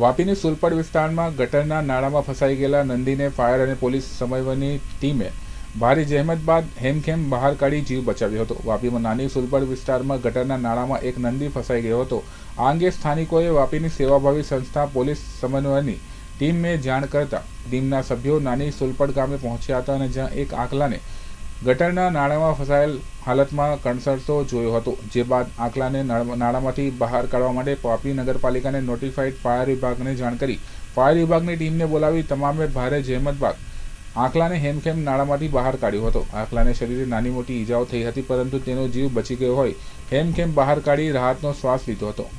વાપીની સુલપડ વિસ્તારમાં ગટરના નાળામાં ફસાઈ ગયેલા નંદીને ફાયર અને પોલીસ સમન્વયની ટીમે ભારે જહેમત બાદ હેમખેમ બહાર કાઢી જીવ બચાવ્યો હતો વાપીમાં નાની સુલપડ વિસ્તારમાં ગટરના નાળામાં એક નંદી ફસાઈ ગયો હતો આ અંગે સ્થાનિકોએ વાપીની સેવાભાવી સંસ્થા પોલીસ સમન્વયની ટીમને જાણ કરતા ટીમના સભ્યો નાની સુલપડ ગામે પહોંચ્યા હતા અને જ્યાં એક આંકલાને ગટરના નાણામાં ફસાયેલ હાલતમાં કણસરતો જોયો હતો જે બાદ આંકલાને નાળામાંથી બહાર કાઢવા માટે પાપડી નગરપાલિકાને નોટિફાઈડ ફાયર વિભાગને જાણ કરી ફાયર વિભાગની ટીમને બોલાવી તમામે ભારે જહેમત બાદ આંકલાને હેમખેમ નાળામાંથી બહાર કાઢ્યો હતો આંકલાને શરીરે નાની મોટી ઈજાઓ થઈ હતી પરંતુ તેનો જીવ બચી ગયો હોય હેમખેમ બહાર કાઢી રાહતનો શ્વાસ લીધો હતો